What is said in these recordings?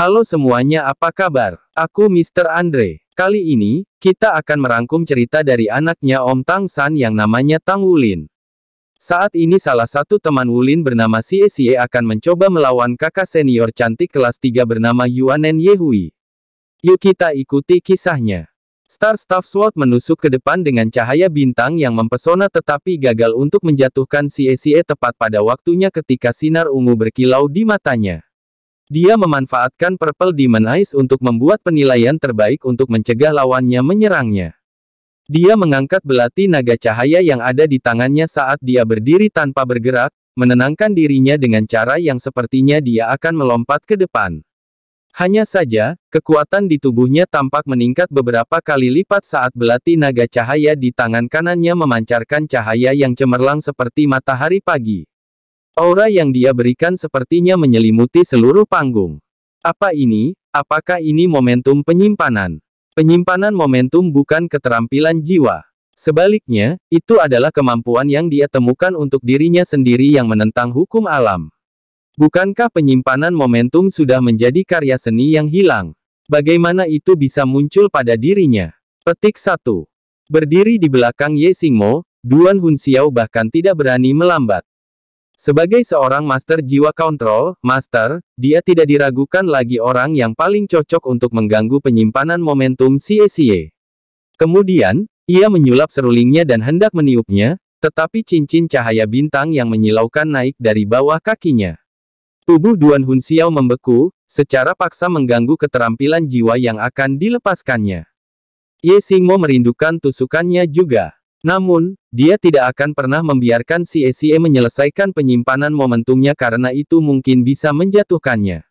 Halo semuanya apa kabar? Aku Mr. Andre. Kali ini, kita akan merangkum cerita dari anaknya Om Tang San yang namanya Tang Wulin. Saat ini salah satu teman Wulin bernama Xie Xie akan mencoba melawan kakak senior cantik kelas 3 bernama Yuanen Yehui. Yuk kita ikuti kisahnya. Star Staff Sword menusuk ke depan dengan cahaya bintang yang mempesona tetapi gagal untuk menjatuhkan Xie Xie tepat pada waktunya ketika sinar ungu berkilau di matanya. Dia memanfaatkan Purple Demon Eyes untuk membuat penilaian terbaik untuk mencegah lawannya menyerangnya. Dia mengangkat belati naga cahaya yang ada di tangannya saat dia berdiri tanpa bergerak, menenangkan dirinya dengan cara yang sepertinya dia akan melompat ke depan. Hanya saja, kekuatan di tubuhnya tampak meningkat beberapa kali lipat saat belati naga cahaya di tangan kanannya memancarkan cahaya yang cemerlang seperti matahari pagi. Aura yang dia berikan sepertinya menyelimuti seluruh panggung. Apa ini? Apakah ini momentum penyimpanan? Penyimpanan momentum bukan keterampilan jiwa. Sebaliknya, itu adalah kemampuan yang dia temukan untuk dirinya sendiri yang menentang hukum alam. Bukankah penyimpanan momentum sudah menjadi karya seni yang hilang? Bagaimana itu bisa muncul pada dirinya? Petik 1. Berdiri di belakang Ye Xingmo, Duan Hun Xiao bahkan tidak berani melambat. Sebagai seorang master jiwa kontrol, master, dia tidak diragukan lagi orang yang paling cocok untuk mengganggu penyimpanan momentum CACA. Kemudian, ia menyulap serulingnya dan hendak meniupnya, tetapi cincin cahaya bintang yang menyilaukan naik dari bawah kakinya. Tubuh Duan Hun Xiao membeku, secara paksa mengganggu keterampilan jiwa yang akan dilepaskannya. Ye Xingmo merindukan tusukannya juga. Namun, dia tidak akan pernah membiarkan Si ACE e menyelesaikan penyimpanan momentumnya karena itu mungkin bisa menjatuhkannya.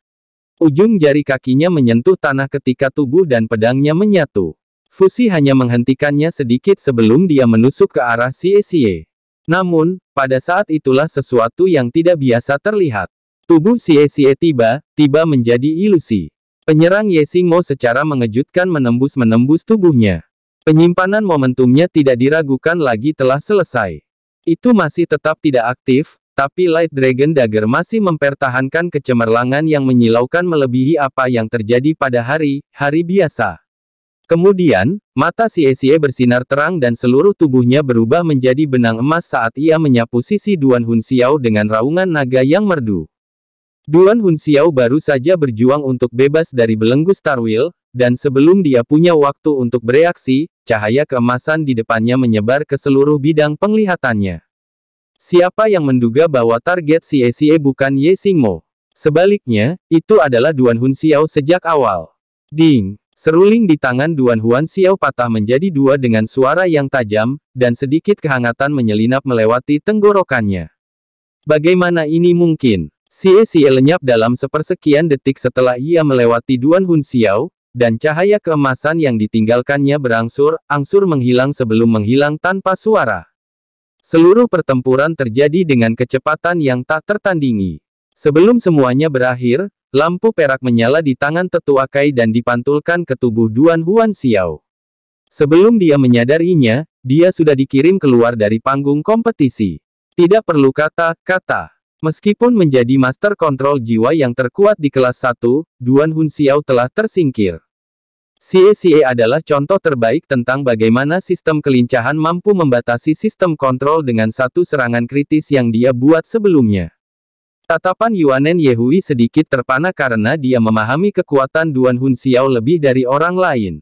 Ujung jari kakinya menyentuh tanah ketika tubuh dan pedangnya menyatu. Fusi hanya menghentikannya sedikit sebelum dia menusuk ke arah Si ACE. E. Namun, pada saat itulah sesuatu yang tidak biasa terlihat. Tubuh Si ACE e tiba, tiba menjadi ilusi. Penyerang Yesing Mo secara mengejutkan menembus-menembus tubuhnya. Penyimpanan momentumnya tidak diragukan lagi telah selesai. Itu masih tetap tidak aktif, tapi Light Dragon Dagger masih mempertahankan kecemerlangan yang menyilaukan melebihi apa yang terjadi pada hari-hari biasa. Kemudian, mata Siesie bersinar terang dan seluruh tubuhnya berubah menjadi benang emas saat ia menyapu sisi Duan Hun Xiao dengan raungan naga yang merdu. Duan Hun Xiao baru saja berjuang untuk bebas dari belenggu Starwill, dan sebelum dia punya waktu untuk bereaksi, cahaya keemasan di depannya menyebar ke seluruh bidang penglihatannya. Siapa yang menduga bahwa target si CACA bukan Ye Xingmo? Sebaliknya, itu adalah Duan Hun Xiao sejak awal. Ding! Seruling di tangan Duan Huan Xiao patah menjadi dua dengan suara yang tajam, dan sedikit kehangatan menyelinap melewati tenggorokannya. Bagaimana ini mungkin? CACL e e lenyap dalam sepersekian detik setelah ia melewati Duan Hun Xiao, dan cahaya keemasan yang ditinggalkannya berangsur-angsur menghilang sebelum menghilang tanpa suara. Seluruh pertempuran terjadi dengan kecepatan yang tak tertandingi. Sebelum semuanya berakhir, lampu perak menyala di tangan tetua Kai dan dipantulkan ke tubuh Duan Huan Xiao. Sebelum dia menyadarinya, dia sudah dikirim keluar dari panggung kompetisi. Tidak perlu kata-kata. Meskipun menjadi master kontrol jiwa yang terkuat di kelas 1, Duan Hun Xiao telah tersingkir. CACA adalah contoh terbaik tentang bagaimana sistem kelincahan mampu membatasi sistem kontrol dengan satu serangan kritis yang dia buat sebelumnya. Tatapan Yuanen Yehui sedikit terpana karena dia memahami kekuatan Duan Hun Xiao lebih dari orang lain.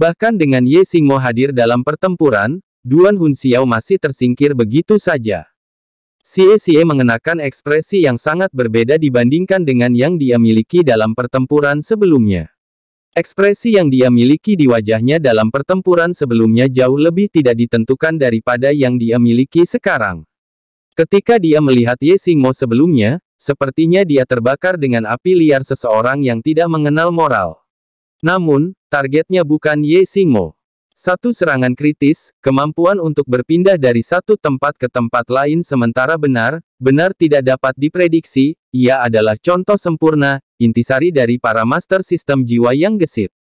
Bahkan dengan Ye Xingmo hadir dalam pertempuran, Duan Hun Xiao masih tersingkir begitu saja. CACA mengenakan ekspresi yang sangat berbeda dibandingkan dengan yang dia miliki dalam pertempuran sebelumnya. Ekspresi yang dia miliki di wajahnya dalam pertempuran sebelumnya jauh lebih tidak ditentukan daripada yang dia miliki sekarang. Ketika dia melihat Ye Singmo sebelumnya, sepertinya dia terbakar dengan api liar seseorang yang tidak mengenal moral. Namun, targetnya bukan Ye Singmo. Satu serangan kritis, kemampuan untuk berpindah dari satu tempat ke tempat lain sementara benar, benar tidak dapat diprediksi, ia adalah contoh sempurna, intisari dari para master sistem jiwa yang gesit.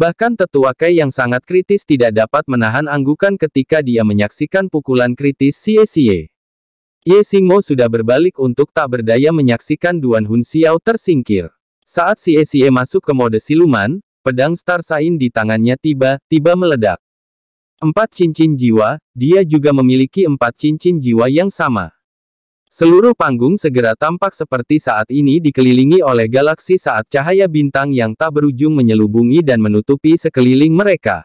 Bahkan tetua Kai yang sangat kritis tidak dapat menahan anggukan ketika dia menyaksikan pukulan kritis Xie Xie. Ye Xingmo sudah berbalik untuk tak berdaya menyaksikan Duan Hun Xiao tersingkir. Saat Xie Xie masuk ke mode siluman, Pedang Star Sain di tangannya tiba-tiba meledak. Empat cincin jiwa, dia juga memiliki empat cincin jiwa yang sama. Seluruh panggung segera tampak seperti saat ini dikelilingi oleh galaksi saat cahaya bintang yang tak berujung menyelubungi dan menutupi sekeliling mereka.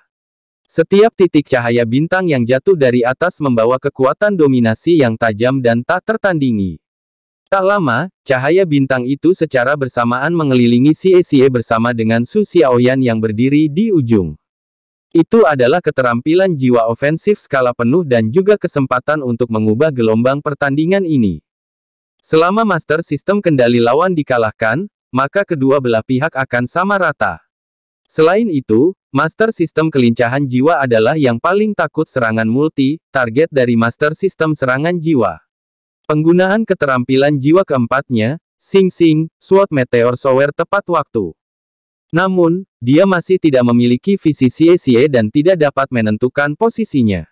Setiap titik cahaya bintang yang jatuh dari atas membawa kekuatan dominasi yang tajam dan tak tertandingi. Tak lama, cahaya bintang itu secara bersamaan mengelilingi Xie Xie bersama dengan Su Xiaoyan yang berdiri di ujung. Itu adalah keterampilan jiwa ofensif skala penuh dan juga kesempatan untuk mengubah gelombang pertandingan ini. Selama master sistem kendali lawan dikalahkan, maka kedua belah pihak akan sama rata. Selain itu, master sistem kelincahan jiwa adalah yang paling takut serangan multi, target dari master sistem serangan jiwa. Penggunaan keterampilan jiwa keempatnya, Sing Sing, Sword Meteor Shower tepat waktu. Namun, dia masih tidak memiliki visi Xie dan tidak dapat menentukan posisinya.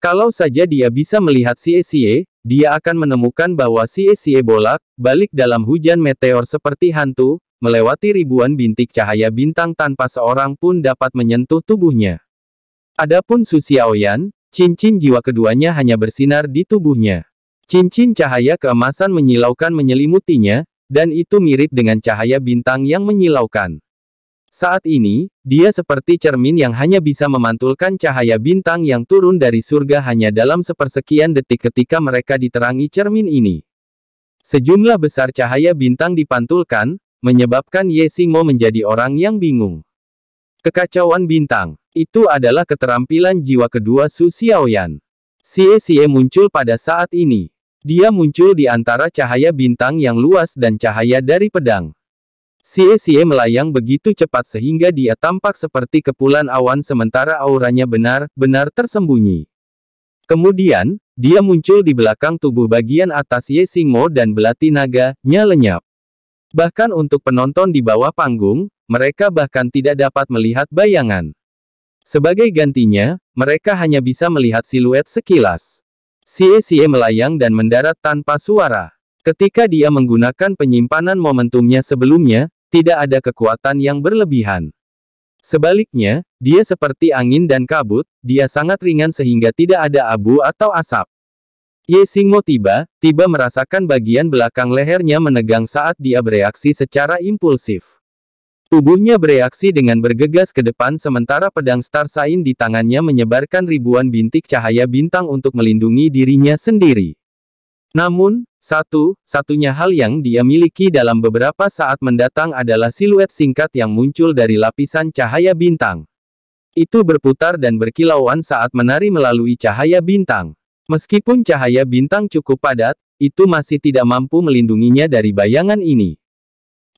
Kalau saja dia bisa melihat Xie, dia akan menemukan bahwa Xie bolak, balik dalam hujan meteor seperti hantu, melewati ribuan bintik cahaya bintang tanpa seorang pun dapat menyentuh tubuhnya. Adapun Su Xiaoyan, cincin jiwa keduanya hanya bersinar di tubuhnya. Cincin cahaya keemasan menyilaukan menyelimutinya, dan itu mirip dengan cahaya bintang yang menyilaukan. Saat ini, dia seperti cermin yang hanya bisa memantulkan cahaya bintang yang turun dari surga hanya dalam sepersekian detik ketika mereka diterangi cermin ini. Sejumlah besar cahaya bintang dipantulkan, menyebabkan Ye Singo menjadi orang yang bingung. Kekacauan bintang, itu adalah keterampilan jiwa kedua Su Xiaoyan. si Xie muncul pada saat ini. Dia muncul di antara cahaya bintang yang luas dan cahaya dari pedang. Sie-sie melayang begitu cepat sehingga dia tampak seperti kepulan awan sementara auranya benar-benar tersembunyi. Kemudian, dia muncul di belakang tubuh bagian atas Ye Singmo dan belati naganya lenyap. Bahkan untuk penonton di bawah panggung, mereka bahkan tidak dapat melihat bayangan. Sebagai gantinya, mereka hanya bisa melihat siluet sekilas. CACA melayang dan mendarat tanpa suara. Ketika dia menggunakan penyimpanan momentumnya sebelumnya, tidak ada kekuatan yang berlebihan. Sebaliknya, dia seperti angin dan kabut, dia sangat ringan sehingga tidak ada abu atau asap. Ye Xingmo tiba, tiba merasakan bagian belakang lehernya menegang saat dia bereaksi secara impulsif. Tubuhnya bereaksi dengan bergegas ke depan sementara pedang Star Sain di tangannya menyebarkan ribuan bintik cahaya bintang untuk melindungi dirinya sendiri. Namun, satu-satunya hal yang dia miliki dalam beberapa saat mendatang adalah siluet singkat yang muncul dari lapisan cahaya bintang. Itu berputar dan berkilauan saat menari melalui cahaya bintang. Meskipun cahaya bintang cukup padat, itu masih tidak mampu melindunginya dari bayangan ini.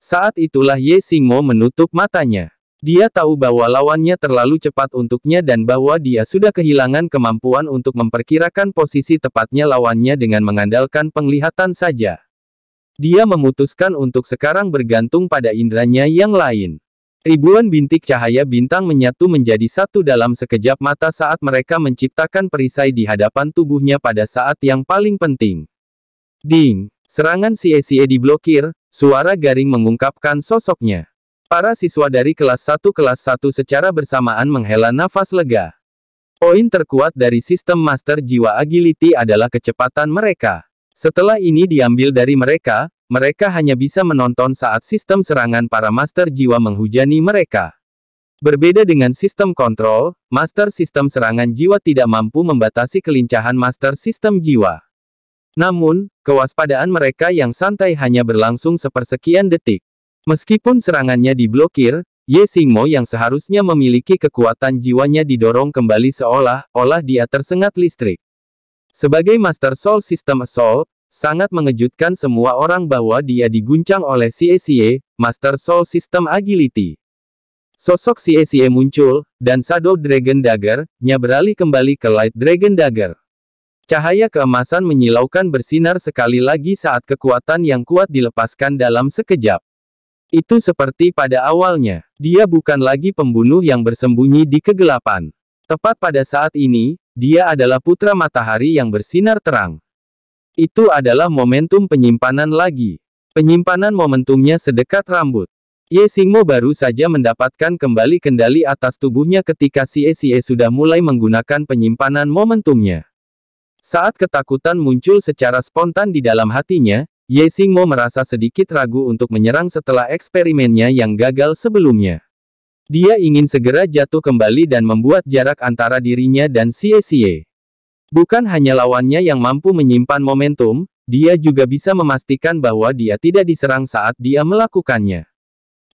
Saat itulah Ye Singo menutup matanya. Dia tahu bahwa lawannya terlalu cepat untuknya dan bahwa dia sudah kehilangan kemampuan untuk memperkirakan posisi tepatnya lawannya dengan mengandalkan penglihatan saja. Dia memutuskan untuk sekarang bergantung pada indranya yang lain. Ribuan bintik cahaya bintang menyatu menjadi satu dalam sekejap mata saat mereka menciptakan perisai di hadapan tubuhnya pada saat yang paling penting. Ding! Serangan di diblokir, Suara garing mengungkapkan sosoknya. Para siswa dari kelas 1 kelas 1 secara bersamaan menghela nafas lega. Poin terkuat dari sistem master jiwa agility adalah kecepatan mereka. Setelah ini diambil dari mereka, mereka hanya bisa menonton saat sistem serangan para master jiwa menghujani mereka. Berbeda dengan sistem kontrol, master sistem serangan jiwa tidak mampu membatasi kelincahan master sistem jiwa. Namun, kewaspadaan mereka yang santai hanya berlangsung sepersekian detik. Meskipun serangannya diblokir, Ye Xingmo yang seharusnya memiliki kekuatan jiwanya didorong kembali seolah-olah dia tersengat listrik. Sebagai Master Soul System Soul, sangat mengejutkan semua orang bahwa dia diguncang oleh CACA, Master Soul System Agility. Sosok CACA muncul, dan Shadow Dragon Dagger-nya beralih kembali ke Light Dragon Dagger. Cahaya keemasan menyilaukan bersinar sekali lagi saat kekuatan yang kuat dilepaskan dalam sekejap. Itu seperti pada awalnya, dia bukan lagi pembunuh yang bersembunyi di kegelapan. Tepat pada saat ini, dia adalah putra matahari yang bersinar terang. Itu adalah momentum penyimpanan lagi. Penyimpanan momentumnya sedekat rambut. Ye Singmo baru saja mendapatkan kembali kendali atas tubuhnya ketika si Xie sudah mulai menggunakan penyimpanan momentumnya. Saat ketakutan muncul secara spontan di dalam hatinya, Ye Singmo merasa sedikit ragu untuk menyerang setelah eksperimennya yang gagal sebelumnya. Dia ingin segera jatuh kembali dan membuat jarak antara dirinya dan Xie Xie. Bukan hanya lawannya yang mampu menyimpan momentum, dia juga bisa memastikan bahwa dia tidak diserang saat dia melakukannya.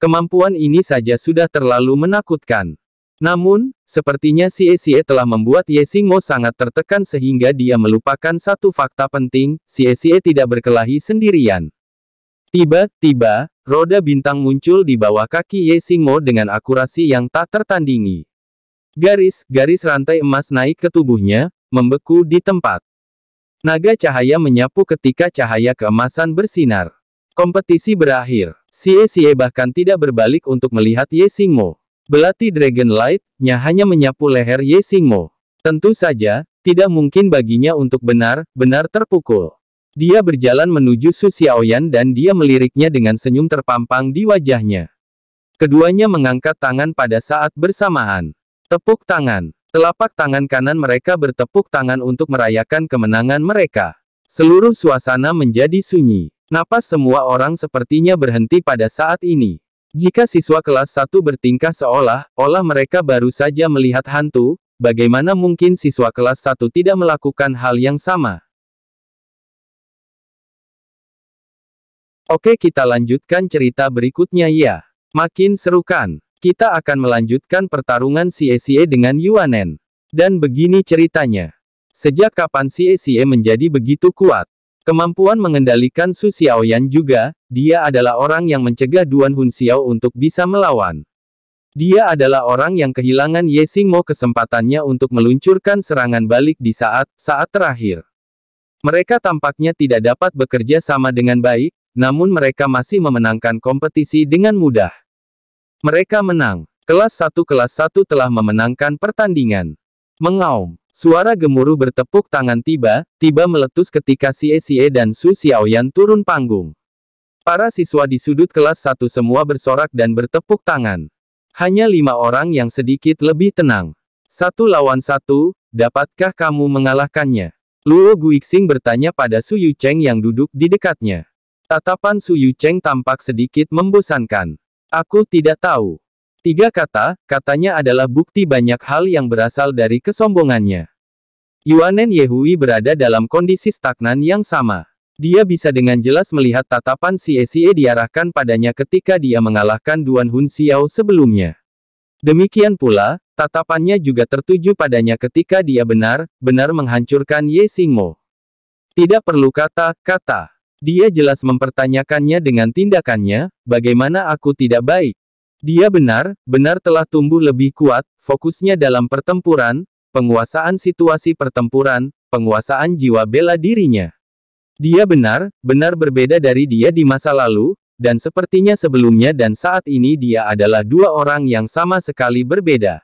Kemampuan ini saja sudah terlalu menakutkan. Namun, sepertinya si Esie e telah membuat Ye sangat tertekan sehingga dia melupakan satu fakta penting, si Esie e tidak berkelahi sendirian. Tiba-tiba, roda bintang muncul di bawah kaki Ye dengan akurasi yang tak tertandingi. Garis-garis rantai emas naik ke tubuhnya, membeku di tempat. Naga cahaya menyapu ketika cahaya keemasan bersinar. Kompetisi berakhir. Si Esie e bahkan tidak berbalik untuk melihat Ye Belati Dragon Light-nya hanya menyapu leher Ye Xingmo. Tentu saja, tidak mungkin baginya untuk benar-benar terpukul. Dia berjalan menuju Su Xiaoyan dan dia meliriknya dengan senyum terpampang di wajahnya. Keduanya mengangkat tangan pada saat bersamaan. Tepuk tangan. Telapak tangan kanan mereka bertepuk tangan untuk merayakan kemenangan mereka. Seluruh suasana menjadi sunyi. Napas semua orang sepertinya berhenti pada saat ini. Jika siswa kelas 1 bertingkah seolah-olah mereka baru saja melihat hantu, bagaimana mungkin siswa kelas 1 tidak melakukan hal yang sama? Oke kita lanjutkan cerita berikutnya ya. Makin serukan. Kita akan melanjutkan pertarungan CSE dengan Yuanen. Dan begini ceritanya. Sejak kapan CSE menjadi begitu kuat? Kemampuan mengendalikan Su Xiaoyan juga, dia adalah orang yang mencegah Duan Hun Xiao untuk bisa melawan. Dia adalah orang yang kehilangan Ye Xingmo kesempatannya untuk meluncurkan serangan balik di saat-saat terakhir. Mereka tampaknya tidak dapat bekerja sama dengan baik, namun mereka masih memenangkan kompetisi dengan mudah. Mereka menang. Kelas 1 kelas 1 telah memenangkan pertandingan. Mengaum. Suara gemuruh bertepuk tangan tiba-tiba meletus ketika Xie Xie dan Su Xiaoyan turun panggung. Para siswa di sudut kelas satu semua bersorak dan bertepuk tangan. Hanya lima orang yang sedikit lebih tenang. Satu lawan satu, dapatkah kamu mengalahkannya? Luo Guixing bertanya pada Su Yucheng yang duduk di dekatnya. Tatapan Su Yucheng tampak sedikit membosankan. Aku tidak tahu. Tiga kata, katanya adalah bukti banyak hal yang berasal dari kesombongannya. Yuanen Yehui berada dalam kondisi stagnan yang sama. Dia bisa dengan jelas melihat tatapan Xie Xie diarahkan padanya ketika dia mengalahkan Duan Hun Xiao sebelumnya. Demikian pula, tatapannya juga tertuju padanya ketika dia benar, benar menghancurkan Ye Xingmo. Tidak perlu kata-kata. Dia jelas mempertanyakannya dengan tindakannya, bagaimana aku tidak baik. Dia benar, benar telah tumbuh lebih kuat, fokusnya dalam pertempuran, penguasaan situasi pertempuran, penguasaan jiwa bela dirinya. Dia benar, benar berbeda dari dia di masa lalu, dan sepertinya sebelumnya dan saat ini dia adalah dua orang yang sama sekali berbeda.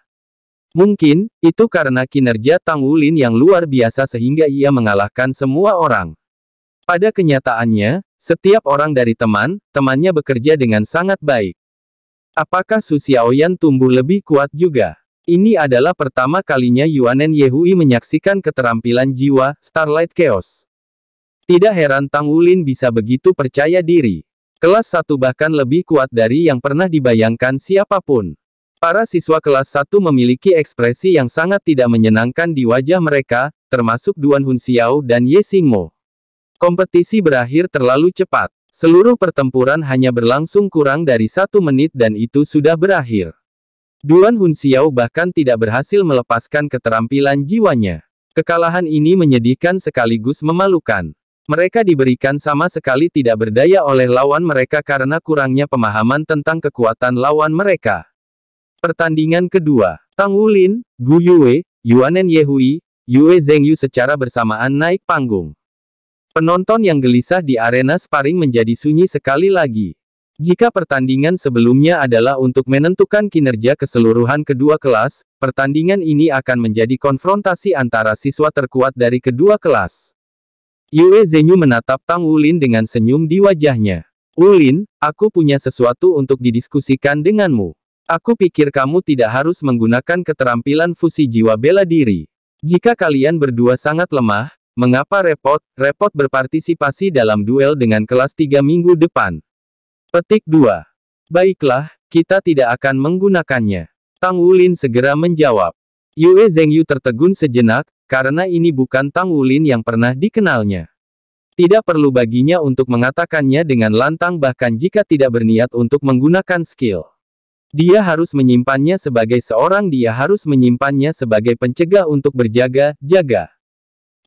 Mungkin, itu karena kinerja Tang Wulin yang luar biasa sehingga ia mengalahkan semua orang. Pada kenyataannya, setiap orang dari teman, temannya bekerja dengan sangat baik. Apakah Su Xiaoyan tumbuh lebih kuat juga? Ini adalah pertama kalinya Yuanen Yehui menyaksikan keterampilan jiwa, Starlight Chaos. Tidak heran Tang Wulin bisa begitu percaya diri. Kelas 1 bahkan lebih kuat dari yang pernah dibayangkan siapapun. Para siswa kelas 1 memiliki ekspresi yang sangat tidak menyenangkan di wajah mereka, termasuk Duan Hun Xiao dan Ye Xingmo. Kompetisi berakhir terlalu cepat. Seluruh pertempuran hanya berlangsung kurang dari satu menit dan itu sudah berakhir. Duan Hun Xiao bahkan tidak berhasil melepaskan keterampilan jiwanya. Kekalahan ini menyedihkan sekaligus memalukan. Mereka diberikan sama sekali tidak berdaya oleh lawan mereka karena kurangnya pemahaman tentang kekuatan lawan mereka. Pertandingan kedua, Tang Wulin, Gu Yue, Yuanen Yehui, Yue Zhengyu secara bersamaan naik panggung. Penonton yang gelisah di arena sparring menjadi sunyi sekali lagi. Jika pertandingan sebelumnya adalah untuk menentukan kinerja keseluruhan kedua kelas, pertandingan ini akan menjadi konfrontasi antara siswa terkuat dari kedua kelas. Yue Zenyu menatap Tang Wulin dengan senyum di wajahnya. Wulin, aku punya sesuatu untuk didiskusikan denganmu. Aku pikir kamu tidak harus menggunakan keterampilan fusi jiwa bela diri. Jika kalian berdua sangat lemah, Mengapa repot? Repot berpartisipasi dalam duel dengan kelas 3 minggu depan. Petik 2. Baiklah, kita tidak akan menggunakannya. Tang Wulin segera menjawab. Yue Yu tertegun sejenak, karena ini bukan Tang Wulin yang pernah dikenalnya. Tidak perlu baginya untuk mengatakannya dengan lantang bahkan jika tidak berniat untuk menggunakan skill. Dia harus menyimpannya sebagai seorang dia harus menyimpannya sebagai pencegah untuk berjaga, jaga.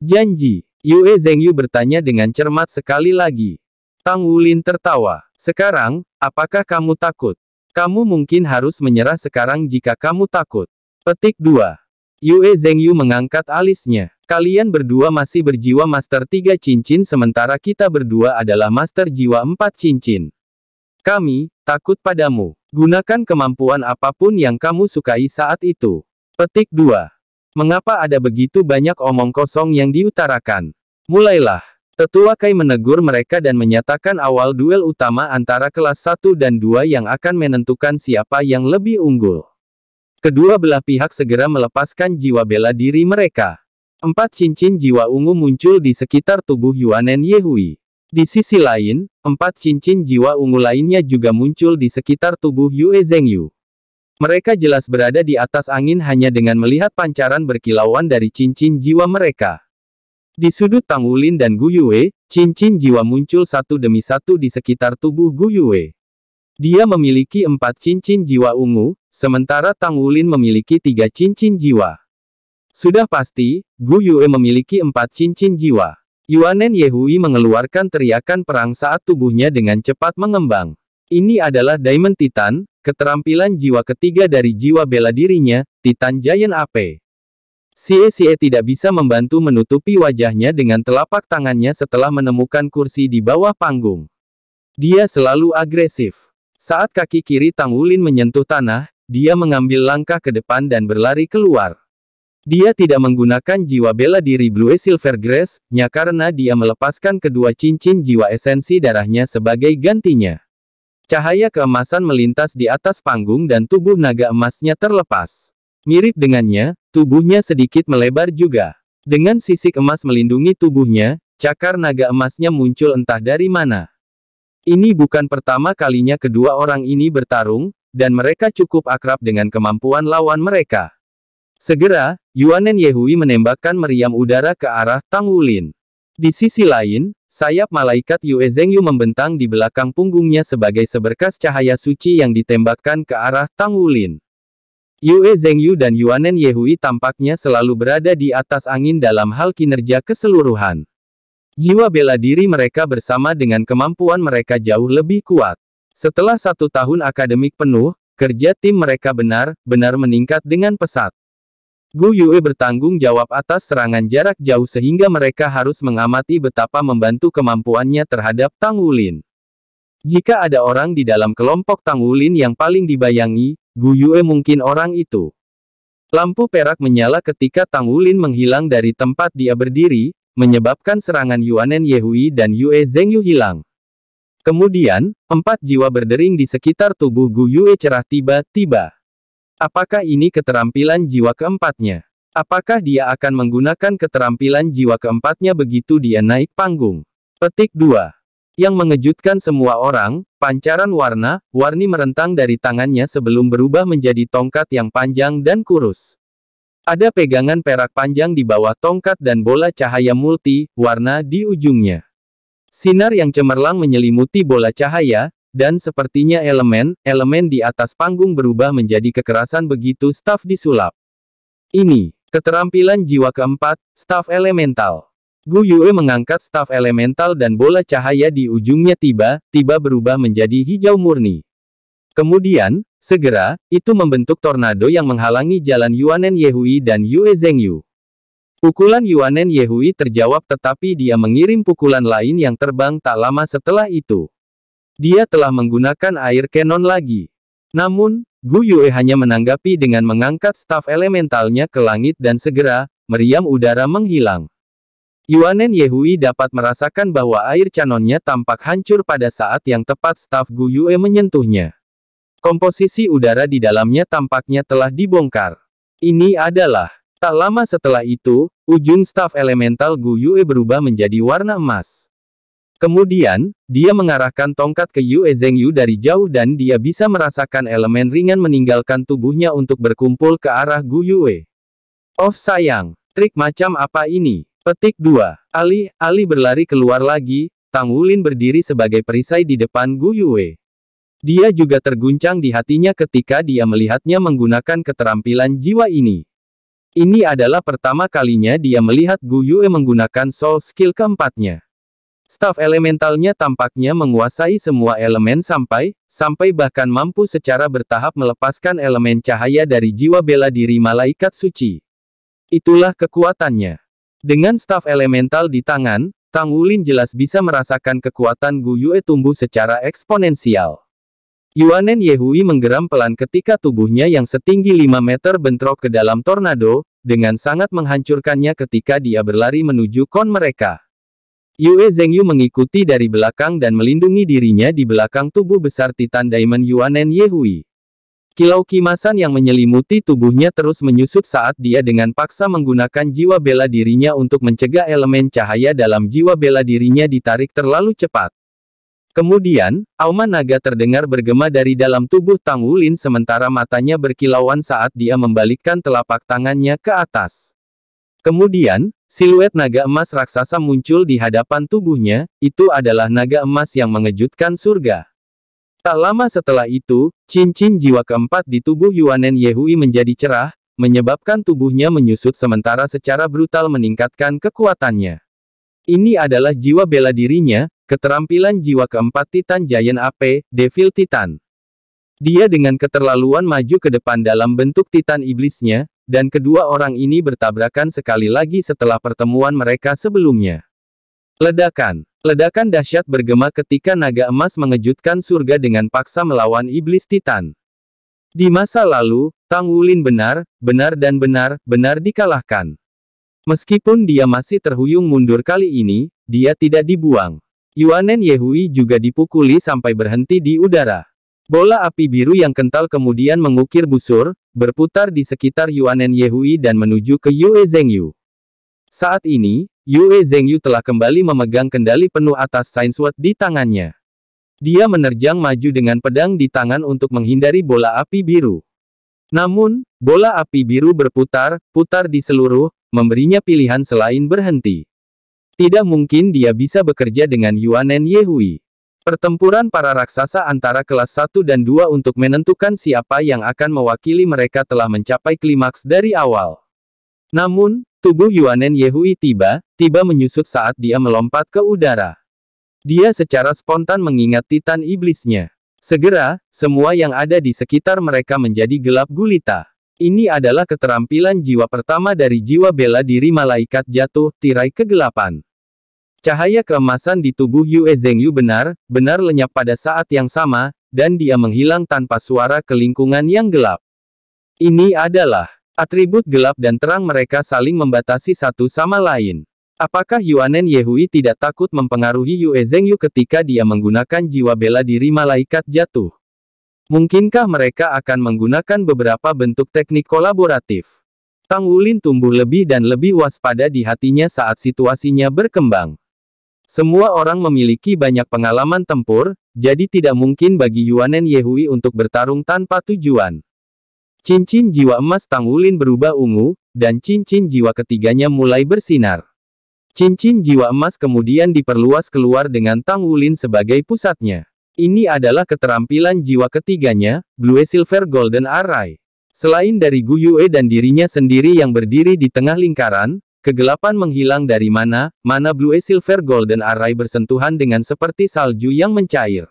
Janji, Yue Zengyu bertanya dengan cermat sekali lagi. Tang Wulin tertawa. Sekarang, apakah kamu takut? Kamu mungkin harus menyerah sekarang jika kamu takut. Petik 2. Yue Zengyu mengangkat alisnya. Kalian berdua masih berjiwa Master tiga cincin sementara kita berdua adalah Master jiwa empat cincin. Kami, takut padamu. Gunakan kemampuan apapun yang kamu sukai saat itu. Petik 2. Mengapa ada begitu banyak omong kosong yang diutarakan? Mulailah. Tetua Kai menegur mereka dan menyatakan awal duel utama antara kelas 1 dan 2 yang akan menentukan siapa yang lebih unggul. Kedua belah pihak segera melepaskan jiwa bela diri mereka. Empat cincin jiwa ungu muncul di sekitar tubuh Yuanen Yehui. Di sisi lain, empat cincin jiwa ungu lainnya juga muncul di sekitar tubuh Yue Zengyu. Mereka jelas berada di atas angin hanya dengan melihat pancaran berkilauan dari cincin jiwa mereka. Di sudut Tang Wulin dan Gu Yue, cincin jiwa muncul satu demi satu di sekitar tubuh Gu Yue. Dia memiliki empat cincin jiwa ungu, sementara Tang Wulin memiliki tiga cincin jiwa. Sudah pasti, Gu Yue memiliki empat cincin jiwa. Yuanen Yehui mengeluarkan teriakan perang saat tubuhnya dengan cepat mengembang. Ini adalah Diamond Titan, keterampilan jiwa ketiga dari jiwa bela dirinya, Titan Giant AP. Xie tidak bisa membantu menutupi wajahnya dengan telapak tangannya setelah menemukan kursi di bawah panggung. Dia selalu agresif. Saat kaki kiri Tang Wulin menyentuh tanah, dia mengambil langkah ke depan dan berlari keluar. Dia tidak menggunakan jiwa bela diri Blue Silver Grace, nya karena dia melepaskan kedua cincin jiwa esensi darahnya sebagai gantinya. Cahaya keemasan melintas di atas panggung dan tubuh naga emasnya terlepas. Mirip dengannya, tubuhnya sedikit melebar juga. Dengan sisik emas melindungi tubuhnya, cakar naga emasnya muncul entah dari mana. Ini bukan pertama kalinya kedua orang ini bertarung, dan mereka cukup akrab dengan kemampuan lawan mereka. Segera, Yuanen Yehui menembakkan meriam udara ke arah Tang Wulin. Di sisi lain, Sayap malaikat Yue Zengyu membentang di belakang punggungnya sebagai seberkas cahaya suci yang ditembakkan ke arah Tang Wulin. Yue Zengyu dan Yuanen Yehui tampaknya selalu berada di atas angin dalam hal kinerja keseluruhan. Jiwa bela diri mereka bersama dengan kemampuan mereka jauh lebih kuat. Setelah satu tahun akademik penuh, kerja tim mereka benar-benar meningkat dengan pesat. Gu Yue bertanggung jawab atas serangan jarak jauh sehingga mereka harus mengamati betapa membantu kemampuannya terhadap Tang Wulin. Jika ada orang di dalam kelompok Tang Wulin yang paling dibayangi, Gu Yue mungkin orang itu. Lampu perak menyala ketika Tang Wulin menghilang dari tempat dia berdiri, menyebabkan serangan Yuanen Yehui dan Yue Zengyu hilang. Kemudian, empat jiwa berdering di sekitar tubuh Gu Yue cerah tiba-tiba. Apakah ini keterampilan jiwa keempatnya? Apakah dia akan menggunakan keterampilan jiwa keempatnya begitu dia naik panggung? Petik 2. Yang mengejutkan semua orang, pancaran warna, warni merentang dari tangannya sebelum berubah menjadi tongkat yang panjang dan kurus. Ada pegangan perak panjang di bawah tongkat dan bola cahaya multi, warna di ujungnya. Sinar yang cemerlang menyelimuti bola cahaya, dan sepertinya elemen, elemen di atas panggung berubah menjadi kekerasan begitu staf disulap. Ini, keterampilan jiwa keempat, staf elemental. Gu Yue mengangkat staf elemental dan bola cahaya di ujungnya tiba, tiba berubah menjadi hijau murni. Kemudian, segera, itu membentuk tornado yang menghalangi jalan Yuanen Yehui dan Yue Zengyu. Pukulan Yuanen Yehui terjawab tetapi dia mengirim pukulan lain yang terbang tak lama setelah itu. Dia telah menggunakan air cannon lagi. Namun, Gu Yue hanya menanggapi dengan mengangkat staf elementalnya ke langit dan segera, meriam udara menghilang. Yuanen Yehui dapat merasakan bahwa air canonnya tampak hancur pada saat yang tepat staf Gu Yue menyentuhnya. Komposisi udara di dalamnya tampaknya telah dibongkar. Ini adalah, tak lama setelah itu, ujung staf elemental Gu Yue berubah menjadi warna emas. Kemudian, dia mengarahkan tongkat ke Yue Zhengyu dari jauh dan dia bisa merasakan elemen ringan meninggalkan tubuhnya untuk berkumpul ke arah Gu Yue. Of sayang, trik macam apa ini? Petik 2. Ali, Ali berlari keluar lagi, Tang Wulin berdiri sebagai perisai di depan Gu Yue. Dia juga terguncang di hatinya ketika dia melihatnya menggunakan keterampilan jiwa ini. Ini adalah pertama kalinya dia melihat Gu Yue menggunakan soul skill keempatnya. Staf elementalnya tampaknya menguasai semua elemen sampai, sampai bahkan mampu secara bertahap melepaskan elemen cahaya dari jiwa bela diri malaikat suci. Itulah kekuatannya. Dengan staf elemental di tangan, Tang Wulin jelas bisa merasakan kekuatan Gu Yue tumbuh secara eksponensial. Yuanen Yehui menggeram pelan ketika tubuhnya yang setinggi 5 meter bentrok ke dalam tornado, dengan sangat menghancurkannya ketika dia berlari menuju kon mereka. Yue Zhengyu mengikuti dari belakang dan melindungi dirinya di belakang tubuh besar Titan Diamond Yuanen Yehui. Kilau kimasan yang menyelimuti tubuhnya terus menyusut saat dia dengan paksa menggunakan jiwa bela dirinya untuk mencegah elemen cahaya dalam jiwa bela dirinya ditarik terlalu cepat. Kemudian, auma naga terdengar bergema dari dalam tubuh Tang Wulin sementara matanya berkilauan saat dia membalikkan telapak tangannya ke atas. Kemudian, siluet naga emas raksasa muncul di hadapan tubuhnya, itu adalah naga emas yang mengejutkan surga. Tak lama setelah itu, cincin jiwa keempat di tubuh Yuanen Yehui menjadi cerah, menyebabkan tubuhnya menyusut sementara secara brutal meningkatkan kekuatannya. Ini adalah jiwa bela dirinya, keterampilan jiwa keempat Titan Giant AP, Devil Titan. Dia dengan keterlaluan maju ke depan dalam bentuk Titan Iblisnya, dan kedua orang ini bertabrakan sekali lagi setelah pertemuan mereka sebelumnya. Ledakan. Ledakan dahsyat bergema ketika naga emas mengejutkan surga dengan paksa melawan iblis titan. Di masa lalu, Tang Wulin benar, benar dan benar, benar dikalahkan. Meskipun dia masih terhuyung mundur kali ini, dia tidak dibuang. Yuanen Yehui juga dipukuli sampai berhenti di udara. Bola api biru yang kental kemudian mengukir busur, berputar di sekitar Yuanen Yehui dan menuju ke Yue Zhengyu. Saat ini, Yue Zhengyu telah kembali memegang kendali penuh atas Sainsword di tangannya. Dia menerjang maju dengan pedang di tangan untuk menghindari bola api biru. Namun, bola api biru berputar, putar di seluruh, memberinya pilihan selain berhenti. Tidak mungkin dia bisa bekerja dengan Yuanen Yehui. Pertempuran para raksasa antara kelas 1 dan 2 untuk menentukan siapa yang akan mewakili mereka telah mencapai klimaks dari awal. Namun, tubuh Yuanen Yehui tiba-tiba menyusut saat dia melompat ke udara. Dia secara spontan mengingat Titan Iblisnya. Segera, semua yang ada di sekitar mereka menjadi gelap gulita. Ini adalah keterampilan jiwa pertama dari jiwa bela diri malaikat jatuh, tirai kegelapan. Cahaya keemasan di tubuh Yue Zhengyu benar, benar lenyap pada saat yang sama, dan dia menghilang tanpa suara ke lingkungan yang gelap. Ini adalah atribut gelap dan terang mereka saling membatasi satu sama lain. Apakah Yuanen Yehui tidak takut mempengaruhi Yue Zhengyu ketika dia menggunakan jiwa bela diri malaikat jatuh? Mungkinkah mereka akan menggunakan beberapa bentuk teknik kolaboratif? Tang Wulin tumbuh lebih dan lebih waspada di hatinya saat situasinya berkembang. Semua orang memiliki banyak pengalaman tempur, jadi tidak mungkin bagi Yuanen Yehui untuk bertarung tanpa tujuan. Cincin jiwa emas Tang Wulin berubah ungu, dan cincin jiwa ketiganya mulai bersinar. Cincin jiwa emas kemudian diperluas keluar dengan Tang Wulin sebagai pusatnya. Ini adalah keterampilan jiwa ketiganya, Blue Silver Golden Array. Selain dari Gu Yue dan dirinya sendiri yang berdiri di tengah lingkaran, Kegelapan menghilang dari mana, mana blue silver golden array bersentuhan dengan seperti salju yang mencair.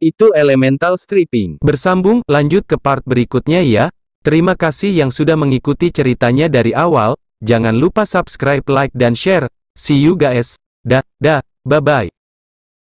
Itu elemental stripping. Bersambung, lanjut ke part berikutnya ya. Terima kasih yang sudah mengikuti ceritanya dari awal. Jangan lupa subscribe, like, dan share. See you guys. Da, da, bye-bye.